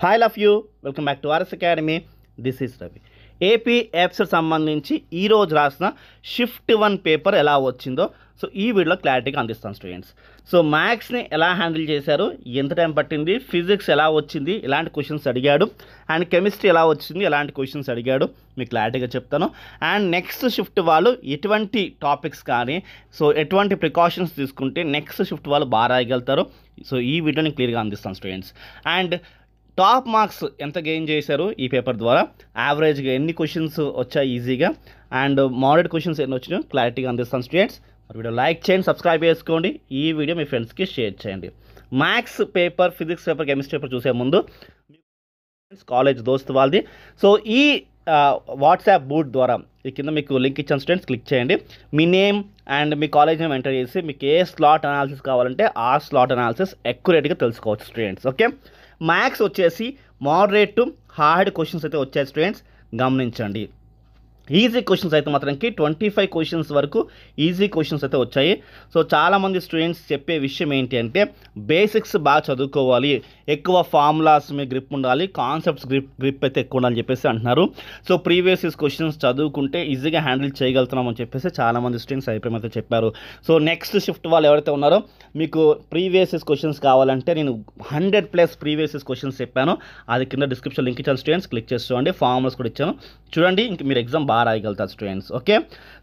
hi love you welcome back to R S academy this is Ravi AP apps సంబంధించి ఈరోజు రాసిన shift one paper ఎలా వచ్చిందో సో ఈ వీడియోలో క్లారిటీగా అందిస్తాను స్టూడెంట్స్ సో మ్యాథ్స్ని ఎలా హ్యాండిల్ చేశారు ఎంత టైం పట్టింది ఫిజిక్స్ ఎలా వచ్చింది ఎలాంటి క్వశ్చన్స్ అడిగాడు అండ్ కెమిస్ట్రీ ఎలా వచ్చింది ఎలాంటి క్వశ్చన్స్ అడిగాడు మీకు క్లారిటీగా చెప్తాను అండ్ నెక్స్ట్ షిఫ్ట్ వాళ్ళు ఎటువంటి టాపిక్స్ కానీ సో ఎటువంటి ప్రికాషన్స్ తీసుకుంటే నెక్స్ట్ షిఫ్ట్ వాళ్ళు బాగా రాయగలుగుతారు సో ఈ వీడియోని క్లియర్గా అందిస్తాను స్టూడెంట్స్ అండ్ టాప్ మార్క్స్ ఎంత గెయిన్ చేశారు ఈ పేపర్ ద్వారా యావరేజ్గా ఎన్ని క్వశ్చన్స్ వచ్చాయి ఈజీగా అండ్ మోడర్ క్వశ్చన్స్ ఎన్ని వచ్చినాయో క్లారిటీగా అందిస్తాను స్టూడెంట్స్ మరి వీడియో లైక్ చేయండి సబ్స్క్రైబ్ చేసుకోండి ఈ వీడియో మీ ఫ్రెండ్స్కి షేర్ చేయండి maths paper physics paper chemistry paper చూసే ముందు కాలేజ్ దోస్త్ వాళ్ళది సో ఈ వాట్సాప్ బూట్ ద్వారా ఈ కింద మీకు లింక్ ఇచ్చిన స్టూడెంట్స్ క్లిక్ చేయండి మీ నేమ్ అండ్ మీ కాలేజ్ నేమ్ ఎంటర్ చేసి మీకు ఏ స్లాట్ అనాలిసిస్ కావాలంటే ఆ స్లాట్ అనాలిసిస్ అక్యురేట్గా తెలుసుకోవచ్చు స్టూడెంట్స్ ఓకే మ్యాథ్స్ వచ్చేసి మోడరేట్ టు హార్డ్ క్వశ్చన్స్ అయితే వచ్చాయి స్టూడెంట్స్ గమనించండి ఈజీ క్వశ్చన్స్ అయితే మాత్రానికి ట్వంటీ ఫైవ్ క్వశ్చన్స్ వరకు ఈజీ క్వశ్చన్స్ అయితే వచ్చాయి సో చాలామంది స్టూడెంట్స్ చెప్పే విషయం ఏంటి అంటే బేసిక్స్ బాగా చదువుకోవాలి ఎక్కువ ఫార్ములాస్ మీ గ్రిప్ ఉండాలి కాన్సెప్ట్స్ గ్రిప్ గ్రిప్ అయితే ఎక్కువ ఉండాలని చెప్పేసి అంటున్నారు సో ప్రీవియస్ ఇయర్స్ క్వశ్చన్స్ చదువుకుంటే ఈజీగా హ్యాండిల్ చేయగలుగుతున్నాం అని చెప్పేసి చాలామంది స్టూడెంట్స్ అభిప్రాయం అయితే చెప్పారు సో నెక్స్ట్ షిఫ్ట్ వాళ్ళు ఎవరైతే ఉన్నారో మీకు ప్రీవియస్ ఇయర్స్ క్వశ్చన్స్ కావాలంటే నేను hundred plus previous years questions చెప్పాను అది కింద డిస్క్రిప్షన్ లింక్ ఇచ్చాను స్టూడెంట్స్ క్లిక్ చేసి చూడండి ఫార్ములాస్ కూడా ఇచ్చాను చూడండి ఇంక మీరు ఎగ్జామ్ బాగా రాయగలుగుతారు students okay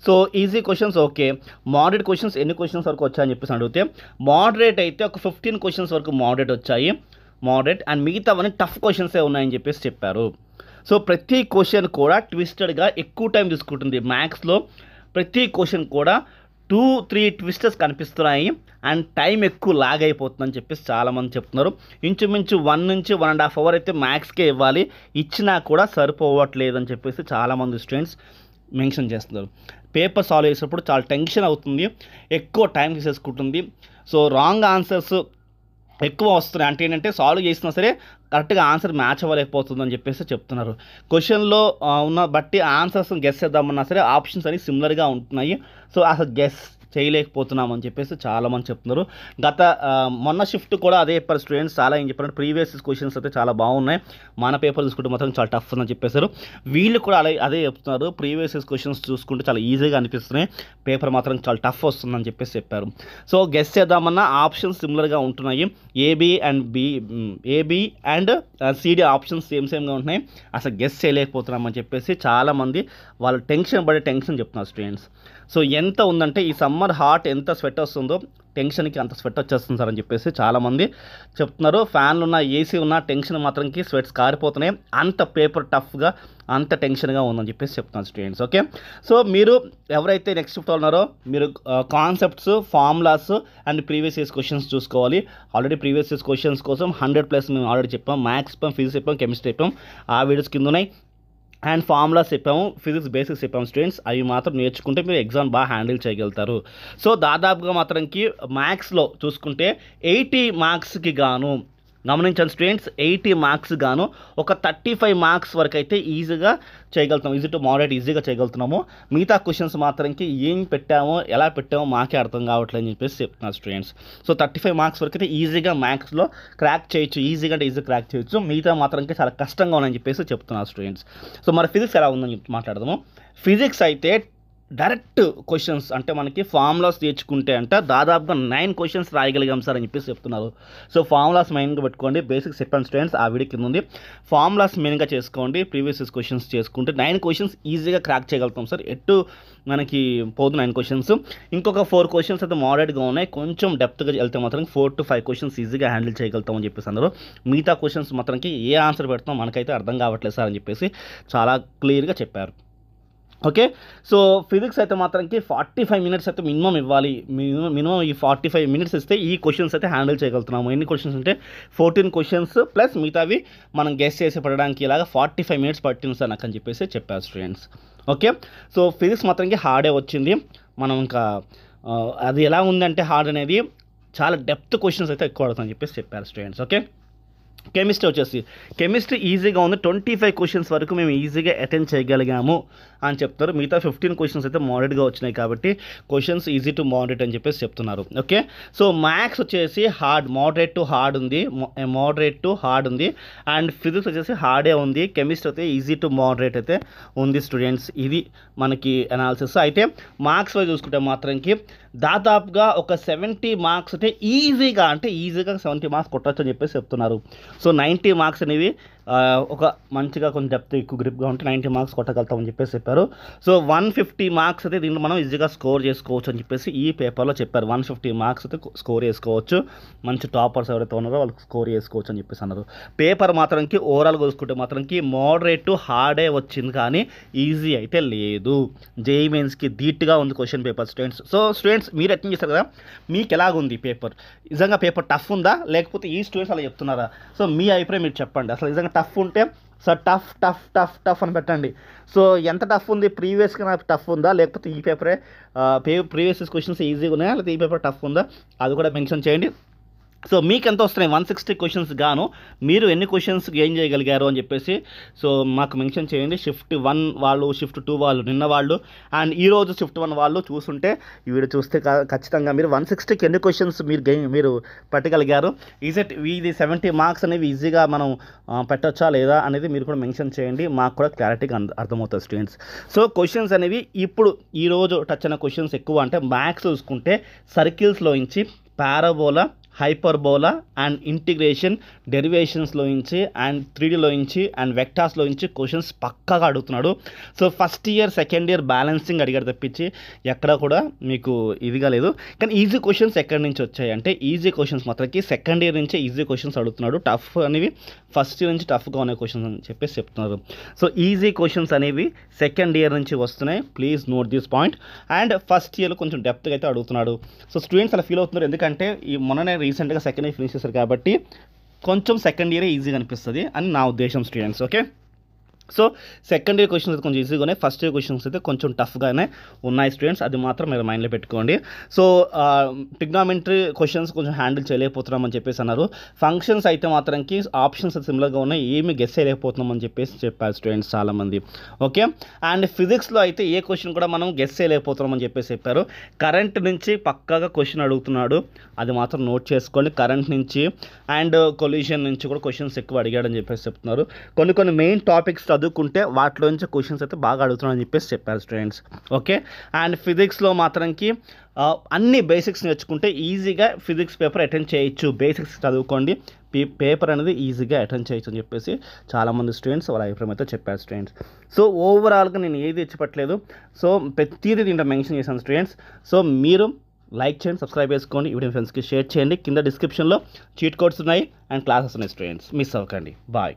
so easy questions okay moderate questions ఎన్ని క్వశ్చన్స్ వరకు వచ్చాయని చెప్పేసి అడిగితే మోడరేట్ అయితే ఒక ఫిఫ్టీన్ క్వశ్చన్స్ వరకు మోడరేట్ వచ్చాయి మోడరేట్ అండ్ మిగతావన్నీ టఫ్ క్వశ్చన్సే ఉన్నాయని చెప్పేసి చెప్పారు సో ప్రతి క్వశ్చన్ కూడా ట్విస్టెడ్గా ఎక్కువ టైం తీసుకుంటుంది మ్యాథ్స్లో ప్రతి క్వశ్చన్ కూడా టూ త్రీ ట్విస్టర్స్ కనిపిస్తున్నాయి అండ్ టైం ఎక్కువ లాగ్ అయిపోతుందని చెప్పేసి చాలామంది చెప్తున్నారు ఇంచుమించు వన్ నుంచి వన్ అండ్ హాఫ్ అవర్ అయితే మ్యాథ్స్కే ఇవ్వాలి ఇచ్చినా కూడా సరిపోవట్లేదు అని చెప్పేసి చాలామంది స్టూడెంట్స్ మెన్షన్ చేస్తున్నారు పేపర్ సాల్వ్ చేసేటప్పుడు చాలా టెన్షన్ అవుతుంది ఎక్కువ టైం తీసేసుకుంటుంది సో రాంగ్ ఆన్సర్స్ ఎక్కువ వస్తున్నాయి అంటే ఏంటంటే సాల్వ్ చేసినా సరే కరెక్ట్గా ఆన్సర్ మ్యాచ్ అవ్వలేకపోతుందని చెప్పేసి చెప్తున్నారు క్వశ్చన్లో ఉన్న బట్టి ఆన్సర్స్ గెస్ చేద్దామన్నా సరే ఆప్షన్స్ అనేవి సిమిలర్గా ఉంటున్నాయి సో అసలు గెస్ చేయలేకపోతున్నామని చెప్పేసి చాలామంది చెప్తున్నారు గత మొన్న షిఫ్ట్ కూడా అదే చెప్పారు స్టూడెంట్స్ చాలా ఏం చెప్పారు ప్రీవియస్ క్వశ్చన్స్ అయితే చాలా బాగున్నాయి మన పేపర్ చూసుకుంటే మాత్రం చాలా టఫ్ అని చెప్పేశారు వీళ్ళు కూడా అలా అదే చెప్తున్నారు ప్రీవియస్ క్వశ్చన్స్ చూసుకుంటే చాలా ఈజీగా అనిపిస్తున్నాయి పేపర్ మాత్రం చాలా టఫ్ వస్తుందని చెప్పేసి చెప్పారు సో గెస్ చేద్దామన్నా ఆప్షన్స్ సిమిలర్గా ఉంటున్నాయి A B and B A B and C D options same సేమ్గా ఉంటున్నాయి అసలు గెస్ చేయలేకపోతున్నామని చెప్పేసి చాలామంది వాళ్ళు టెన్షన్ పడే టెన్షన్ చెప్తున్నారు స్టూడెంట్స్ సో ఎంత ఉందంటే ఈ సమ్మ సమ్మర్ హాట్ ఎంత స్వెట్ వస్తుందో టెన్షన్కి అంత స్వెట్ వచ్చేస్తుంది సార్ అని చెప్పేసి చాలామంది చెప్తున్నారు ఫ్యాన్లు ఉన్న ఏసీ ఉన్న టెన్షన్ మాత్రంకి స్వెట్స్ కారిపోతున్నాయి అంత పేపర్ టఫ్గా అంత టెన్షన్గా ఉందని చెప్పేసి చెప్తున్నాను స్టూడెంట్స్ ఓకే సో మీరు ఎవరైతే నెక్స్ట్ షిఫ్ట్ ఉన్నారో మీరు concepts formulas and previous years questions చూసుకోవాలి ఆల్రెడీ ప్రీవియస్ ఇయర్స్ క్వశ్చన్స్ కోసం హండ్రెడ్ ప్లస్ మేము ఆల్రెడీ చెప్పాం మ్యాథ్స్ చెప్పాం ఫిజిక్స్ చెప్పాం కెమిస్ట్రీ చెప్పాం ఆ వీడియోస్ కింద ఉన్నాయి అండ్ ఫార్ములాస్ చెప్పాము ఫిజిక్స్ బేసిక్స్ చెప్పాము స్టూడెంట్స్ అవి మాత్రం నేర్చుకుంటే మీరు ఎగ్జామ్ బాగా హ్యాండిల్ చేయగలుగుతారు సో దాదాపుగా మాత్రంకి మ్యాథ్స్లో చూసుకుంటే ఎయిటీ మార్క్స్కి గాను గమనించండి స్టూడెంట్స్ ఎయిటీ మార్క్స్ గాను ఒక థర్టీ ఫైవ్ మార్క్స్ వరకు అయితే ఈజీగా చేయగలుగుతాం ఈజీ టు మోడరేట్ ఈజీగా చేయగలుగుతున్నాము మిగతా క్వశ్చన్స్ మాత్రంకి ఏం పెట్టామో ఎలా పెట్టామో మాకే అర్థం కావట్లేదు అని చెప్పేసి చెప్తున్నారు students so thirty five marks వరకు అయితే ఈజీగా మ్యాథ్స్లో క్రాక్ చేయొచ్చు ఈజీగా అంటే ఈజీ క్రాక్ చేయొచ్చు మిగతా మాత్రంకి చాలా కష్టంగా ఉందని చెప్పేసి చెప్తున్నారు స్టూడెంట్స్ సో మరి ఫిజిక్స్ ఎలా ఉందని చెప్పి మాట్లాడదాము ఫిజిక్స్ అయితే డైరెక్ట్ క్వశ్చన్స్ అంటే మనకి ఫార్ములాస్ తీర్చుకుంటే అంట దాదాపుగా నైన్ క్వశ్చన్స్ రాయగలిగాం సార్ అని చెప్పేసి చెప్తున్నారు సో ఫార్ములాస్ మెయిన్గా పెట్టుకోండి బేసిక్ చెప్పండి స్టూడెంట్స్ ఆ వీడియో కింద ఉంది ఫార్ములాస్ మెయిన్గా చేసుకోండి ప్రీవియస్ క్వశ్చన్స్ చేసుకుంటే నైన్ క్వశ్చన్స్ ఈజీగా క్రాక్ చేయగలుగుతాం సార్ ఎటు మనకి పోదు నైన్ క్వశ్చన్స్ ఇంకొక ఫోర్ క్వశ్చన్స్ అయితే మోడరేట్గా ఉన్నాయి కొంచెం డెప్త్గా వెళ్తే మాత్రం ఫోర్ టు ఫైవ్ క్వశ్చన్స్ ఈజీగా హ్యాండిల్ చేయగలుగుతాం అని చెప్పేసి అందరూ మిగతా క్వశ్చన్స్ మాత్రంకి ఏ ఆన్సర్ పెడతాం మనకైతే అర్థం కావట్లేదు సార్ అని చెప్పేసి చాలా క్లియర్గా చెప్పారు ఓకే సో ఫిజిక్స్ అయితే మాత్రంకి ఫార్టీ ఫైవ్ మినిట్స్ అయితే మినిమం ఇవ్వాలి మినిమం మినిమం ఈ ఫార్టీ ఫైవ్ మినిట్స్ ఇస్తే ఈ క్వశ్చన్స్ అయితే హ్యాండిల్ చేయగలుగుతున్నాము ఎన్ని క్వశ్చన్స్ అంటే ఫోర్టీన్ క్వశ్చన్స్ ప్లస్ మిగతావి మనం గెస్ట్ చేసి పడడానికి ఇలాగ ఫార్టీ ఫైవ్ మినిట్స్ పట్టింది సార్ నాకు అని చెప్పేసి చెప్పారు స్టూడెంట్స్ ఓకే సో ఫిజిక్స్ మాత్రంకి హార్డే వచ్చింది మనం ఇంకా అది ఎలా ఉందంటే హార్డ్ అనేది చాలా డెప్త్ క్వశ్చన్స్ అయితే ఎక్కువ అవుతుందని చెప్పేసి చెప్పారు స్టూడెంట్స్ ఓకే కెమిస్ట్రీ వచ్చేసి కెమిస్ట్రీ ఈజీగా ఉంది ట్వంటీ ఫైవ్ క్వశ్చన్స్ వరకు మేము ఈజీగా అటెండ్ చేయగలిగాము అని చెప్తారు మిగతా ఫిఫ్టీన్ క్వశ్చన్స్ అయితే మోడెడ్గా వచ్చినాయి కాబట్టి క్వశ్చన్స్ ఈజీ టు మోడరేట్ అని చెప్పేసి చెప్తున్నారు ఓకే సో మ్యాథ్స్ వచ్చేసి హార్డ్ మోడరేట్ టు హార్డ్ ఉంది మోడరేట్ టు హార్డ్ ఉంది అండ్ ఫిజిక్స్ వచ్చేసి హార్డే ఉంది కెమిస్ట్రీ అయితే ఈజీ టు మోడరేట్ అయితే ఉంది స్టూడెంట్స్ ఇది మనకి అనాలిసిస్ అయితే మార్క్స్ వైజ్ చూసుకుంటే మాత్రంకి దాదాపుగా ఒక సెవెంటీ మార్క్స్ అయితే ఈజీగా అంటే ఈజీగా సెవెంటీ మార్క్స్ కొట్టచ్చు అని చెప్పేసి చెప్తున్నారు సో నైంటీ మార్క్స్ అనేవి ఒక మంచిగా కొంచెం డెప్త్ ఎక్కువ గ్రిప్గా ఉంటే నైంటీ మార్క్స్ కొట్టగలుగుతామని చెప్పేసి చెప్పారు సో వన్ ఫిఫ్టీ మార్క్స్ అయితే దీన్ని మనం ఈజీగా స్కోర్ చేసుకోవచ్చు అని చెప్పేసి ఈ పేపర్లో చెప్పారు వన్ ఫిఫ్టీ మార్క్స్ అయితే స్కోర్ చేసుకోవచ్చు మంచి టాపర్స్ ఎవరైతే ఉన్నారో వాళ్ళకి స్కోర్ చేసుకోవచ్చు అని చెప్పేసి అన్నారు పేపర్ మాత్రంకి ఓవరాల్ చూసుకుంటే మాత్రంకి మోడరేట్ టు హార్డే వచ్చింది కానీ ఈజీ అయితే లేదు జేఈ మెయిన్స్కి ధీట్గా ఉంది question paper students so students మీరు అటెండ్ చేస్తారు కదా మీకు ఎలాగుంది పేపర్ నిజంగా పేపర్ టఫ్ ఉందా లేకపోతే ఈ స్టూడెంట్స్ అలా చెప్తున్నారా సో మీ అభిప్రాయం మీరు చెప్పండి అసలు నిజంగా టఫ్ ఉంటే so tough tough tough tough అని పెట్టండి సో ఎంత టఫ్ ఉంది ప్రీవియస్గా నాకు టఫ్ ఉందా లేకపోతే ఈ పేపరే ప్రీవియస్ క్వశ్చన్స్ ఈజీగా ఉన్నాయా లేకపోతే ఈ పేపర్ టఫ్ ఉందా అది కూడా మెన్షన్ చేయండి సో మీకు ఎంత వస్తున్నాయి వన్ సిక్స్టీ క్వశ్చన్స్ గాను మీరు ఎన్ని క్వశ్చన్స్ గెయిన్ చేయగలిగారు అని చెప్పేసి సో మాకు మెన్షన్ చేయండి షిఫ్ట్ వన్ వాళ్ళు షిఫ్ట్ టూ వాళ్ళు నిన్న వాళ్ళు అండ్ ఈరోజు షిఫ్ట్ వన్ వాళ్ళు చూసుంటే వీడు చూస్తే ఖచ్చితంగా మీరు వన్ సిక్స్టీకి ఎన్ని క్వశ్చన్స్ మీరు గెయిన్ మీరు పెట్టగలిగారు ఈజ్ ఇట్ ఇది సెవెంటీ మార్క్స్ అనేవి ఈజీగా మనం పెట్టొచ్చా లేదా అనేది మీరు కూడా మెన్షన్ చేయండి మాకు కూడా క్లారిటీగా అర్థమవుతుంది స్టూడెంట్స్ సో క్వశ్చన్స్ అనేవి ఇప్పుడు ఈరోజు టచ్ అయిన క్వశ్చన్స్ ఎక్కువ అంటే మ్యాథ్స్ చూసుకుంటే సర్కిల్స్లో నుంచి పారాబోలా హైపర్బోలా అండ్ ఇంటిగ్రేషన్ డెరివేషన్స్లో నుంచి అండ్ త్రీడీలో నుంచి అండ్ వెక్టార్స్లో నుంచి క్వశ్చన్స్ పక్కాగా అడుగుతున్నాడు so first year second year balancing అడిగారు తప్పించి ఎక్కడ కూడా మీకు ఇదిగా లేదు కానీ ఈజీ క్వశ్చన్స్ ఎక్కడి నుంచి వచ్చాయి అంటే ఈజీ క్వశ్చన్స్ మాత్రంకి సెకండ్ ఇయర్ నుంచే ఈజీ క్వశ్చన్స్ అడుగుతున్నాడు టఫ్ అనేవి ఫస్ట్ ఇయర్ నుంచి టఫ్గా ఉన్న క్వశ్చన్స్ అని చెప్పేసి చెప్తున్నారు సో ఈజీ క్వశ్చన్స్ అనేవి సెకండ్ ఇయర్ నుంచి వస్తున్నాయి please note this point and ఫస్ట్ ఇయర్లో కొంచెం డెప్త్గా అయితే అడుగుతున్నాడు సో స్టూడెంట్స్ అలా ఫీల్ అవుతున్నారు ఎందుకంటే ఈ మొన్ననే రీసెంట్గా సెకండ్ ఇయర్ ఫినిష్ చేశారు కాబట్టి కొంచెం సెకండ్ ఇయరే ఈజీగా అనిపిస్తుంది అని నా ఉద్దేశం students okay so second year questions అయితే కొంచెం ఈజీగానే ఫస్ట్ ఇయర్ క్వశ్చన్స్ అయితే కొంచెం టఫ్గానే ఉన్నాయి స్టూడెంట్స్ అది మాత్రం మీరు మైండ్లో పెట్టుకోండి సో ట్రిగ్నామెంటరీ క్వశ్చన్స్ కొంచెం హ్యాండిల్ చేయలేకపోతున్నామని చెప్పేసి అన్నారు ఫంక్షన్స్ అయితే మాత్రంకి ఆప్షన్స్ సిమిలర్గా ఉన్నాయి ఏమి గెస్ చేయలేకపోతున్నామని చెప్పేసి చెప్పారు స్టూడెంట్స్ చాలామంది ఓకే అండ్ ఫిజిక్స్లో అయితే ఏ క్వశ్చన్ కూడా మనం గెస్ చేయలేకపోతున్నామని చెప్పేసి చెప్పారు కరెంట్ నుంచి పక్కాగా క్వశ్చన్ అడుగుతున్నాడు అది మాత్రం నోట్ చేసుకోండి కరెంట్ నుంచి అండ్ కొల్యూషన్ నుంచి కూడా క్వశ్చన్స్ ఎక్కువ అడిగాడని చెప్పేసి చెప్తున్నారు కొన్ని కొన్ని మెయిన్ టాపిక్స్ చదువుకుంటే వాటిలోంచి క్వశ్చన్స్ అయితే బాగా అడుగుతున్నారని చెప్పేసి చెప్పారు స్టూడెంట్స్ ఓకే అండ్ ఫిజిక్స్లో మాత్రంకి అన్ని బేసిక్స్ నేర్చుకుంటే ఈజీగా ఫిజిక్స్ పేపర్ అటెండ్ చేయొచ్చు బేసిక్స్ చదువుకోండి పేపర్ అనేది ఈజీగా అటెండ్ చేయొచ్చు అని చెప్పేసి చాలామంది స్టూడెంట్స్ వాళ్ళ అభిప్రాయం అయితే చెప్పారు స్టూడెంట్స్ సో ఓవరాల్గా నేను ఏది ఇచ్చిపెట్టలేదు సో ప్రతిదీ దీంట్లో మెన్షన్ చేశాను స్టూడెంట్స్ సో మీరు లైక్ చేయండి సబ్స్క్రైబ్ చేసుకోండి వీడియో ఫ్రెండ్స్కి షేర్ చేయండి కింద డిస్క్రిప్షన్లో చీట్ కోడ్స్ ఉన్నాయి అండ్ క్లాసెస్ ఉన్నాయి స్టూడెంట్స్ మిస్ అవ్వకండి బాయ్